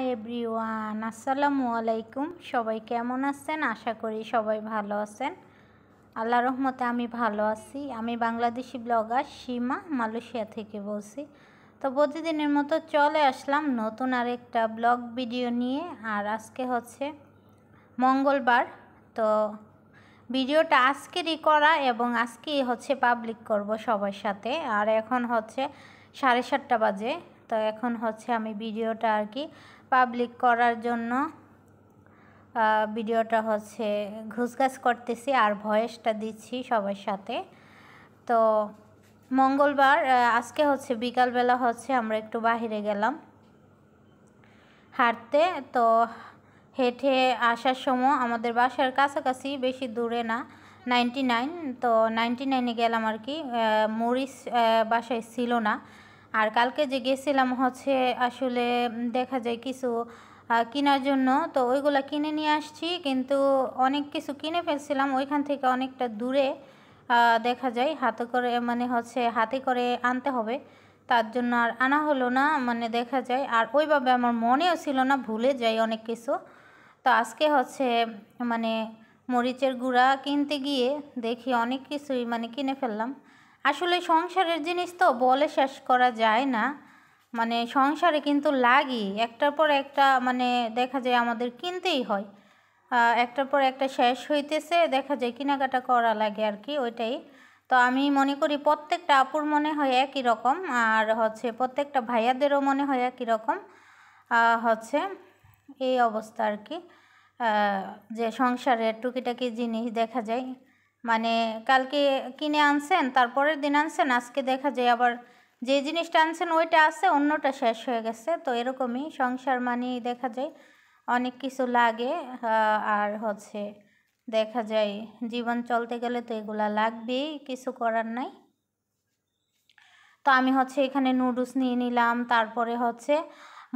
hi everyone আসসালামু আলাইকুম সবাই কেমন আছেন আশা করি সবাই ভালো আছেন আল্লাহ রহমতে আমি ভালো আছি আমি বাংলাদেশি ব্লগার সীমা মালয়েশিয়া থেকে বলছি তো প্রতিদিনের মতো চলে আসলাম নতুন আরেকটা ব্লগ ভিডিও নিয়ে আর আজকে হচ্ছে মঙ্গলবার তো ভিডিওটা আজকেরই করা এবং আজকেই হচ্ছে পাবলিক করব সবার সাথে আর এখন হচ্ছে সাড়ে সাতটা বাজে তো এখন হচ্ছে আমি ভিডিওটা আর কি পাবলিক করার জন্য ভিডিওটা হচ্ছে ঘুষগাছ করতেছি আর ভয়েসটা দিচ্ছি সবার সাথে তো মঙ্গলবার আজকে হচ্ছে বিকালবেলা হচ্ছে আমরা একটু বাহিরে গেলাম হাঁটতে তো হেঁটে আসার সময় আমাদের বাসার কাছাকাছি বেশি দূরে না নাইনটি নাইন তো নাইনটি নাইনে গেলাম আর কি মরিচ বাসায় ছিল না আর কালকে যে গেছিলাম হচ্ছে আসলে দেখা যায় কিছু কেনার জন্য তো ওইগুলো কিনে নিয়ে আসছি কিন্তু অনেক কিছু কিনে ফেলছিলাম ওইখান থেকে অনেকটা দূরে দেখা যায় হাতে করে মানে হচ্ছে হাতে করে আনতে হবে তার জন্য আর আনা হলো না মানে দেখা যায় আর ওইভাবে আমার মনেও ছিল না ভুলে যাই অনেক কিছু তো আজকে হচ্ছে মানে মরিচের গুঁড়া কিনতে গিয়ে দেখি অনেক কিছুই মানে কিনে ফেললাম আসলে সংসারের জিনিস তো বলে শেষ করা যায় না মানে সংসারে কিন্তু লাগি একটার পর একটা মানে দেখা যায় আমাদের কিনতেই হয় একটার পর একটা শেষ হইতেছে দেখা যায় কেনাকাটা করা লাগে আর কি ওইটাই তো আমি মনে করি প্রত্যেকটা আপুর মনে হয় একই রকম আর হচ্ছে প্রত্যেকটা ভাইয়াদেরও মনে হয় একই রকম হচ্ছে এই অবস্থা আর কি যে সংসারের টুকিটাকি জিনিস দেখা যায় মানে কালকে কিনে আনছেন তারপরের দিন আনছেন আজকে দেখা যায় আবার যে জিনিসটা আনছেন ওইটা আছে অন্যটা শেষ হয়ে গেছে তো এরকমই সংসার মানে দেখা যায় অনেক কিছু লাগে আর হচ্ছে দেখা যায় জীবন চলতে গেলে তো এগুলা লাগবেই কিছু করার নাই তো আমি হচ্ছে এখানে নুডলস নিয়ে নিলাম তারপরে হচ্ছে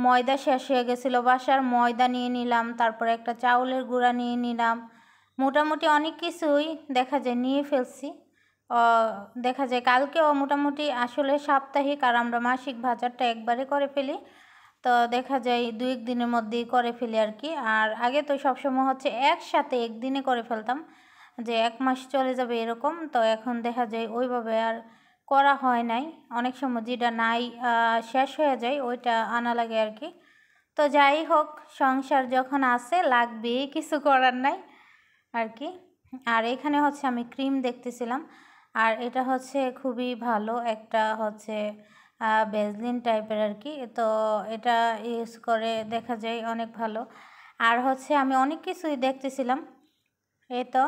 ময়দা শেষ হয়ে গেছিলো বাসার ময়দা নিয়ে নিলাম তারপরে একটা চাউলের গুঁড়া নিয়ে নিলাম মোটামুটি অনেক কিছুই দেখা যায় নিয়ে ফেলছি দেখা যায় কালকেও মোটামুটি আসলে সাপ্তাহিক আর আমরা মাসিক বাজারটা একবারে করে ফেলি তো দেখা যায় দু এক দিনের মধ্যেই করে ফেলি আর কি আর আগে তো সবসময় হচ্ছে একসাথে একদিনে করে ফেলতাম যে এক মাস চলে যাবে এরকম তো এখন দেখা যায় ওইভাবে আর করা হয় নাই অনেক সময় যেটা নাই শেষ হয়ে যায় ওইটা আনা লাগে আর কি তো যাই হোক সংসার যখন আছে লাগবেই কিছু করার নাই আর কি আর এখানে হচ্ছে আমি ক্রিম দেখতেছিলাম আর এটা হচ্ছে খুবই ভালো একটা হচ্ছে বেজলিন টাইপের আর কি তো এটা ইউজ করে দেখা যায় অনেক ভালো আর হচ্ছে আমি অনেক কিছুই দেখতেছিলাম এ তো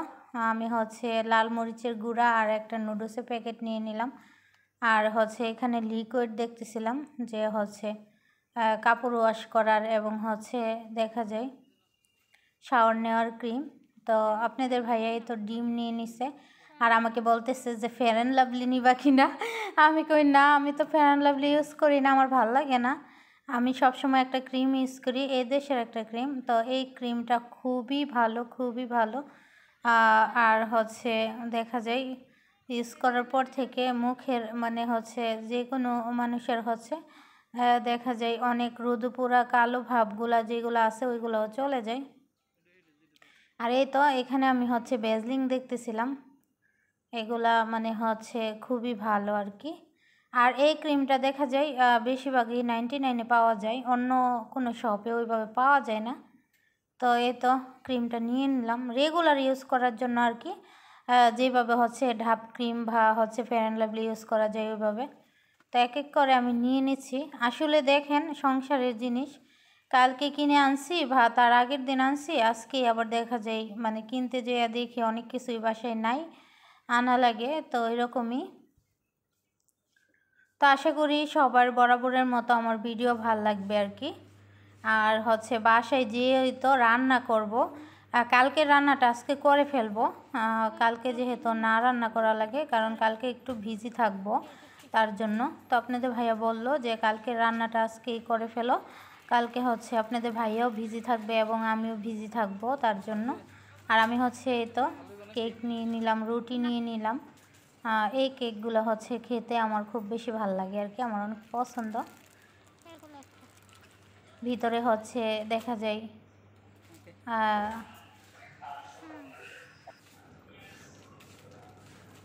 আমি হচ্ছে লাল মরিচের গুঁড়া আর একটা নুডলসের প্যাকেট নিয়ে নিলাম আর হচ্ছে এখানে লিকুইড দেখতেছিলাম যে হচ্ছে কাপড় ওয়াশ করার এবং হচ্ছে দেখা যায় শাওয়ার নেওয়ার ক্রিম তো আপনাদের ভাইয়াই তো ডিম নিয়ে নিছে আর আমাকে বলতেছে যে ফেয়ার অ্যান্ড লাভলি নিবা কি না আমি কই না আমি তো ফেয়ার অ্যান্ড লাভলি ইউজ করি না আমার ভাল লাগে না আমি সবসময় একটা ক্রিম ইউজ করি এ দেশের একটা ক্রিম তো এই ক্রিমটা খুবই ভালো খুবই ভালো আর হচ্ছে দেখা যায় ইউজ করার পর থেকে মুখের মানে হচ্ছে যে কোনো মানুষের হচ্ছে দেখা যায় অনেক রোদপুরা কালো ভাবগুলা যেগুলো আছে ওইগুলোও চলে যায় আর এই তো এখানে আমি হচ্ছে বেজলিং দেখতেছিলাম এগুলা মানে হচ্ছে খুবই ভালো আর কি আর এই ক্রিমটা দেখা যায় বেশিরভাগই নাইনটি নাইনে পাওয়া যায় অন্য কোনো শপে ওইভাবে পাওয়া যায় না তো এই তো ক্রিমটা নিয়ে নিলাম রেগুলার ইউজ করার জন্য আর কি যেভাবে হচ্ছে ঢাপ ক্রিম বা হচ্ছে ফেয়ার অ্যান্ড লাভলি ইউজ করা যায় ওইভাবে তো এক এক করে আমি নিয়ে নিচ্ছি আসলে দেখেন সংসারের জিনিস কালকে কিনে আনছি বা তার আগের দিন আনছি আজকে আবার দেখা যায় মানে কিনতে যেয়ে দেখি অনেক কিছুই বাসায় নাই আনা লাগে তো এরকমই তো আশা করি সবার বরাবরের মতো আমার ভিডিও ভাল লাগবে আর কি আর হচ্ছে বাসায় ওই তো রান্না করব কালকে রান্নাটা আজকে করে ফেলবো কালকে যেহেতু না রান্না করা লাগে কারণ কালকে একটু ভিজি থাকবো তার জন্য তো আপনাদের ভাইয়া বলল যে কালকে রান্নাটা আজকেই করে ফেলো কালকে হচ্ছে আপনাদের ভাইয়াও ভিজি থাকবে এবং আমিও ভিজি থাকব তার জন্য আর আমি হচ্ছে এই তো কেক নিয়ে নিলাম রুটি নিয়ে নিলাম এই কেকগুলো হচ্ছে খেতে আমার খুব বেশি ভাল লাগে আর কি আমার অনেক পছন্দ ভিতরে হচ্ছে দেখা যায়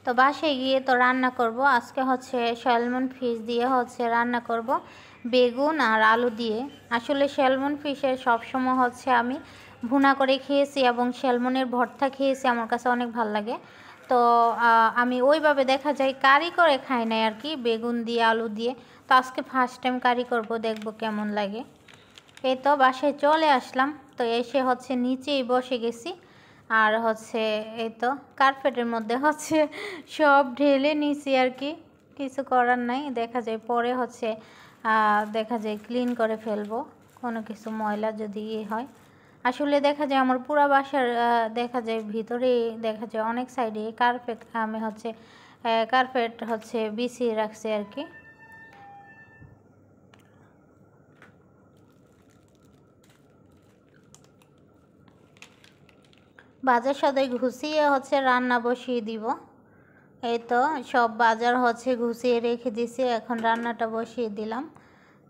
তো বাসায় গিয়ে তো রান্না করব আজকে হচ্ছে স্যালমন ফিশ দিয়ে হচ্ছে রান্না করব বেগুন আর আলু দিয়ে আসলে স্যালমন ফিশের সবসময় হচ্ছে আমি ভুনা করে খেয়েছি এবং স্যালমনের ভর্তা খেয়েছি আমার কাছে অনেক ভাল লাগে তো আমি ওইভাবে দেখা যায় কারি করে খাই নাই আর কি বেগুন দিয়ে আলু দিয়ে তো আজকে ফার্স্ট টাইম কারি করব দেখব কেমন লাগে এই তো বাসায় চলে আসলাম তো এসে হচ্ছে নিচেই বসে গেছি আর হচ্ছে এই তো কার্পেটের মধ্যে হচ্ছে সব ঢেলে নিচে আর কি কিছু করার নাই দেখা যায় পরে হচ্ছে দেখা যায় ক্লিন করে ফেলবো কোনো কিছু ময়লা যদি ইয়ে হয় আসলে দেখা যায় আমার পুরা বাসার দেখা যায় ভিতরে দেখা যায় অনেক সাইডে কার্পেট আমি হচ্ছে কার্পেট হচ্ছে বিছিয়ে রাখছি আর কি বাজার সদাই ঘুষিয়ে হচ্ছে রান্না বসিয়ে দিব এই তো সব বাজার হচ্ছে ঘুষিয়ে রেখে দিছি এখন রান্নাটা বসিয়ে দিলাম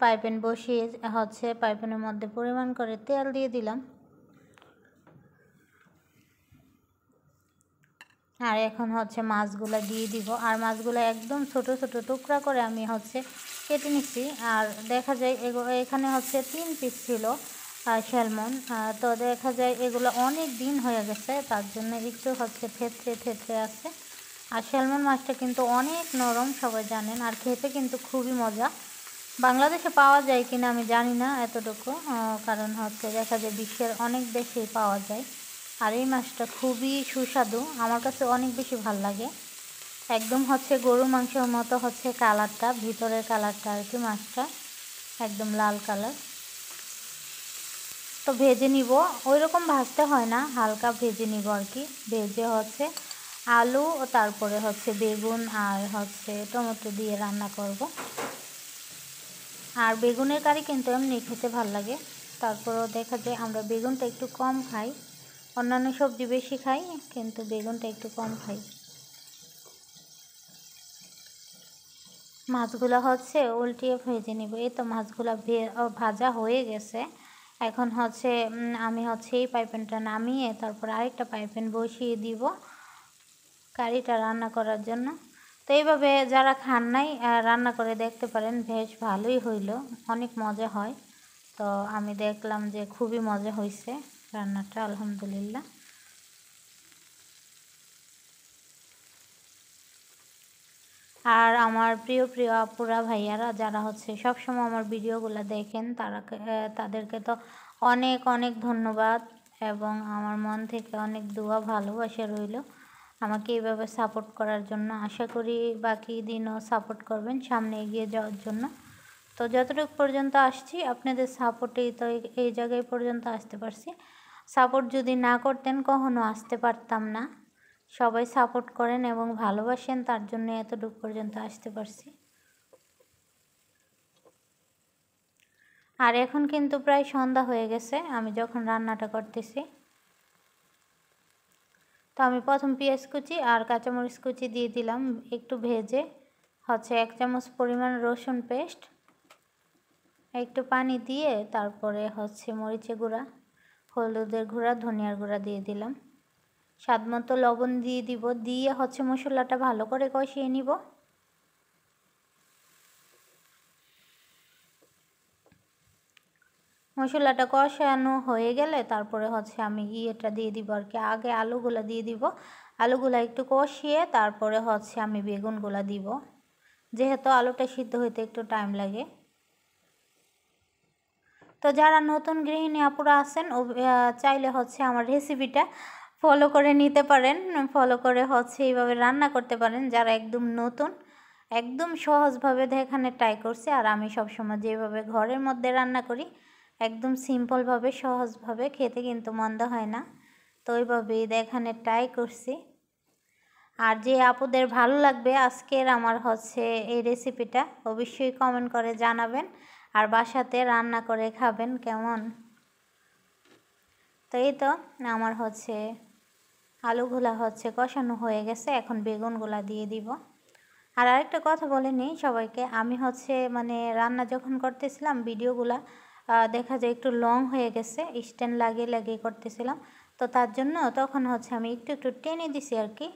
পাইপেন বসিয়ে হচ্ছে পাইপেনের মধ্যে পরিমাণ করে তেল দিয়ে দিলাম আর এখন হচ্ছে মাছগুলো দিয়ে দিব আর মাছগুলো একদম ছোট ছোট টুকরা করে আমি হচ্ছে কেটে নিচ্ছি আর দেখা যায় এখানে হচ্ছে তিন পিস ছিল স্যালমন তো দেখা যায় এগুলো অনেক দিন হয়ে গেছে তার জন্য একটু হচ্ছে থেতরে থেতরে আছে আর শ্যালমন মাছটা কিন্তু অনেক নরম সবাই জানেন আর খেতে কিন্তু খুবই মজা বাংলাদেশে পাওয়া যায় কিনা আমি জানি না এতটুকু কারণ হচ্ছে দেখা যায় বিশ্বের অনেক দেশেই পাওয়া যায় আর এই মাছটা খুবই সুস্বাদু আমার কাছে অনেক বেশি ভাল লাগে একদম হচ্ছে গরু মাংসের মতো হচ্ছে কালারটা ভিতরের কালারটা আর কি মাছটা একদম লাল কালার তো ভেজে নিব ওই রকম ভাজতে হয় না হালকা ভেজে নিব আর কি ভেজে হচ্ছে আলু ও তারপরে হচ্ছে বেগুন আর হচ্ছে টমেটো দিয়ে রান্না করব আর বেগুনের কারি কিন্তু এমনি খেতে ভাল লাগে তারপরেও দেখা যায় আমরা বেগুনটা একটু কম খাই অন্যান্য সবজি বেশি খাই কিন্তু বেগুনটা একটু কম খাই মাছগুলো হচ্ছে উল্টিয়ে ভেজে নিব এই তো মাছগুলো ভাজা হয়ে গেছে এখন হচ্ছে আমি হচ্ছে এই পাইপেনটা নামিয়ে তারপর আরেকটা পাইপেন বসিয়ে দিব কারিটা রান্না করার জন্য তো এইভাবে যারা খান নাই রান্না করে দেখতে পারেন বেশ ভালোই হইল অনেক মজা হয় তো আমি দেখলাম যে খুবই মজা হয়েছে রান্নাটা আলহামদুলিল্লাহ আর আমার প্রিয় প্রিয় আপুরা ভাইয়ারা যারা হচ্ছে সবসময় আমার ভিডিওগুলো দেখেন তারা তাদেরকে তো অনেক অনেক ধন্যবাদ এবং আমার মন থেকে অনেক দোয়া ভালোবাসা রইল আমাকে এভাবে সাপোর্ট করার জন্য আশা করি বাকি দিনও সাপোর্ট করবেন সামনে এগিয়ে যাওয়ার জন্য তো যতটুকু পর্যন্ত আসছি আপনাদের সাপোর্টেই তো এই জায়গায় পর্যন্ত আসতে পারছি সাপোর্ট যদি না করতেন কখনও আসতে পারতাম না সবাই সাপোর্ট করেন এবং ভালোবাসেন তার জন্য এতটুকু পর্যন্ত আসতে পারছি আর এখন কিন্তু প্রায় সন্ধ্যা হয়ে গেছে আমি যখন রান্নাটা করতেছি তো আমি প্রথম পেঁয়াজ কুচি আর কাঁচামরিচ কুচি দিয়ে দিলাম একটু ভেজে হচ্ছে এক চামচ পরিমাণ রসুন পেস্ট একটু পানি দিয়ে তারপরে হচ্ছে মরিচে গুঁড়া হলুদের গুঁড়া ধনিয়ার গুঁড়া দিয়ে দিলাম স্বাদ মতো লবণ দিয়ে দিব দিয়ে হচ্ছে মশলাটা ভালো করে কষিয়ে নিব মশলাটা কষানো হয়ে গেলে তারপরে হচ্ছে আমি ইয়েটা দিয়ে দিব আর কি আগে আলুগুলা দিয়ে দিব আলুগুলা একটু কষিয়ে তারপরে হচ্ছে আমি বেগুনগুলা দিব যেহেতু আলুটা সিদ্ধ হইতে একটু টাইম লাগে তো যারা নতুন গৃহিণী আপুরা আছেন চাইলে হচ্ছে আমার রেসিপিটা ফলো করে নিতে পারেন ফলো করে হচ্ছে এইভাবে রান্না করতে পারেন যারা একদম নতুন একদম সহজভাবে দেখানে ট্রাই করছে আর আমি সবসময় যেভাবে ঘরের মধ্যে রান্না করি একদম সিম্পলভাবে সহজভাবে খেতে কিন্তু মন্দ হয় না তো ওইভাবে এখানে ট্রাই করছি আর যে আপুদের ভালো লাগবে আজকের আমার হচ্ছে এই রেসিপিটা অবশ্যই কমেন্ট করে জানাবেন আর বাসাতে রান্না করে খাবেন কেমন তো এই তো আমার হচ্ছে আলুগুলা হচ্ছে কষানো হয়ে গেছে এখন বেগুনগুলা দিয়ে দিব আর আরেকটা কথা বলে নিই সবাইকে আমি হচ্ছে মানে রান্না যখন করতেছিলাম ভিডিওগুলা দেখা যায় একটু লং হয়ে গেছে স্ট্যান্ড লাগিয়ে লাগিয়ে করতেছিলাম তো তার জন্য তখন হচ্ছে আমি একটু একটু টেনে দিছি আর কি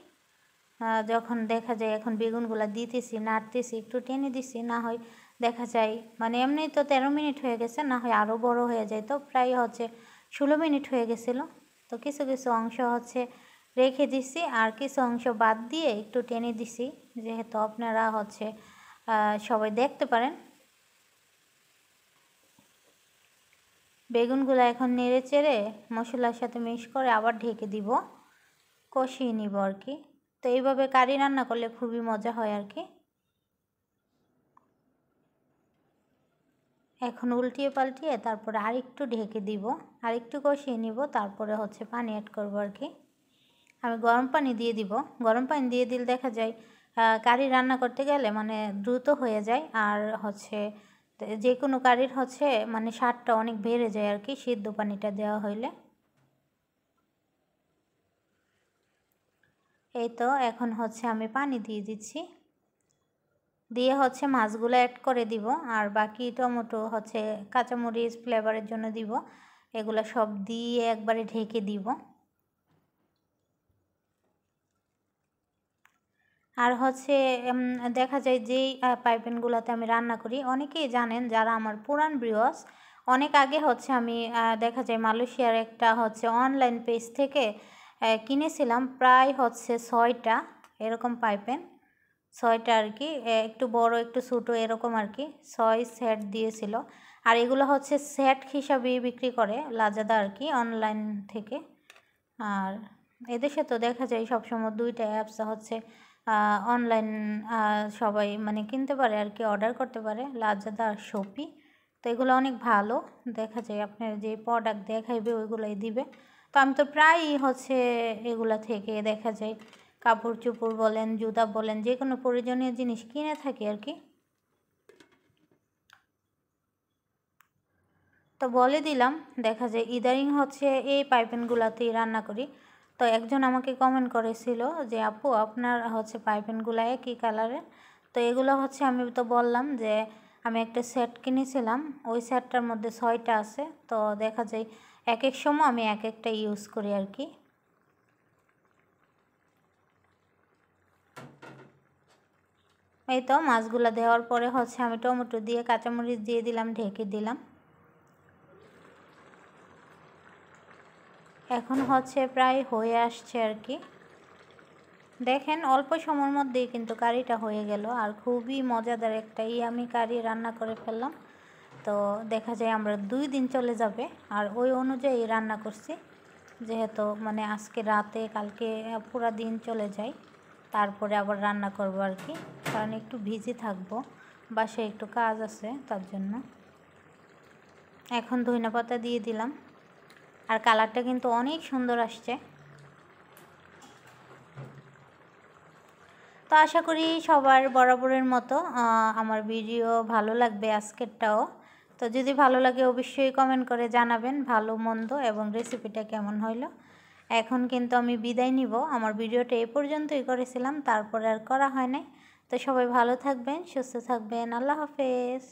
যখন দেখা যায় এখন বেগুনগুলা দিতেছি নাড়তেছি একটু টেনে দিছি না হয় দেখা যায় মানে এমনি তো তেরো মিনিট হয়ে গেছে না হয় আরও বড় হয়ে যায় তো প্রায় হচ্ছে ষোলো মিনিট হয়ে গেছিলো তো কিছু কিছু অংশ হচ্ছে রেখে দিছি আর কিছু অংশ বাদ দিয়ে একটু টেনে দিছি যেহেতু আপনারা হচ্ছে সবাই দেখতে পারেন বেগুনগুলো এখন নেড়ে চেড়ে মশলার সাথে মিক্স করে আবার ঢেকে দিব কষিয়ে নিব আর কি তো এইভাবে কারি রান্না করলে খুবই মজা হয় আর কি এখন উল্টিয়ে পাল্টিয়ে তারপরে আরেকটু ঢেকে দিব আরেকটু কষিয়ে নিব তারপরে হচ্ছে পানি অ্যাড করবো আর কি আমি গরম পানি দিয়ে দিব গরম পানি দিয়ে দিলে দেখা যায় কারি রান্না করতে গেলে মানে দ্রুত হয়ে যায় আর হচ্ছে যে কোনো কারির হচ্ছে মানে স্বাদটা অনেক বেড়ে যায় আর কি সিদ্ধ পানিটা দেওয়া হইলে এই তো এখন হচ্ছে আমি পানি দিয়ে দিচ্ছি দিয়ে হচ্ছে মাছগুলো অ্যাড করে দিব আর বাকি টমেটো হচ্ছে কাঁচামরিচ ফ্লেভারের জন্য দিব এগুলো সব দিয়ে একবারে ঢেকে দিব আর হচ্ছে দেখা যায় যেই পাইপেনগুলোতে আমি রান্না করি অনেকেই জানেন যারা আমার পুরান ব্রিওয়াস অনেক আগে হচ্ছে আমি দেখা যায় মালয়েশিয়ার একটা হচ্ছে অনলাইন পেজ থেকে কিনেছিলাম প্রায় হচ্ছে ছয়টা এরকম পাইপেন ছয়টা আর কি একটু বড় একটু ছোটো এরকম আর কি ছয় সেট দিয়েছিল আর এগুলো হচ্ছে সেট হিসাবে বিক্রি করে লাজাদা আর কি অনলাইন থেকে আর এদেশে তো দেখা যায় সবসময় দুইটা অ্যাপস হচ্ছে অনলাইন সবাই মানে কিনতে পারে আর কি অর্ডার করতে পারে লাজাদা আর শপি তো এগুলো অনেক ভালো দেখা যায় আপনার যে প্রোডাক্ট দেখাইবে ওইগুলোই দিবে তো আমি তো প্রায়ই হচ্ছে এগুলা থেকে দেখা যায় কাপড় চোপড় বলেন জুতা বলেন যে কোনো প্রয়োজনীয় জিনিস কিনে থাকি আর কি তো বলে দিলাম দেখা যায় ইদারিং হচ্ছে এই পাইপেনগুলাতেই রান্না করি তো একজন আমাকে কমেন্ট করেছিল যে আপু আপনার হচ্ছে পাইপেনগুলো একই কালারে তো এগুলো হচ্ছে আমি তো বললাম যে আমি একটা সেট কিনেছিলাম ওই সেটটার মধ্যে ছয়টা আছে তো দেখা যায় এক এক সময় আমি এক একটা ইউজ করি আর কি এই তো মাছগুলো দেওয়ার পরে হচ্ছে আমি টমেটো দিয়ে কাঁচামরিচ দিয়ে দিলাম ঢেকে দিলাম এখন হচ্ছে প্রায় হয়ে আসছে আর কি দেখেন অল্প সময়ের মধ্যেই কিন্তু কারিটা হয়ে গেল আর খুবই মজাদার একটা আমি কারি রান্না করে ফেললাম তো দেখা যায় আমরা দুই দিন চলে যাবে আর ওই অনুযায়ী রান্না করছি যেহেতু মানে আজকে রাতে কালকে পুরা দিন চলে যায় তারপরে আবার রান্না করব আর কি কারণ একটু ভিজি থাকবো বাসায় একটু কাজ আছে তার জন্য এখন ধনেপাতা দিয়ে দিলাম আর কালারটা কিন্তু অনেক সুন্দর আসছে তো আশা করি সবার বরাবরের মতো আমার ভিডিও ভালো লাগবে আজকেরটাও তো যদি ভালো লাগে অবশ্যই কমেন্ট করে জানাবেন ভালো মন্দ এবং রেসিপিটা কেমন হইলো এখন কিন্তু আমি বিদায় নিব আমার ভিডিওটা এ পর্যন্তই করেছিলাম তারপরে আর করা হয় নাই তো সবাই ভালো থাকবেন সুস্থ থাকবেন আল্লাহ হাফেজ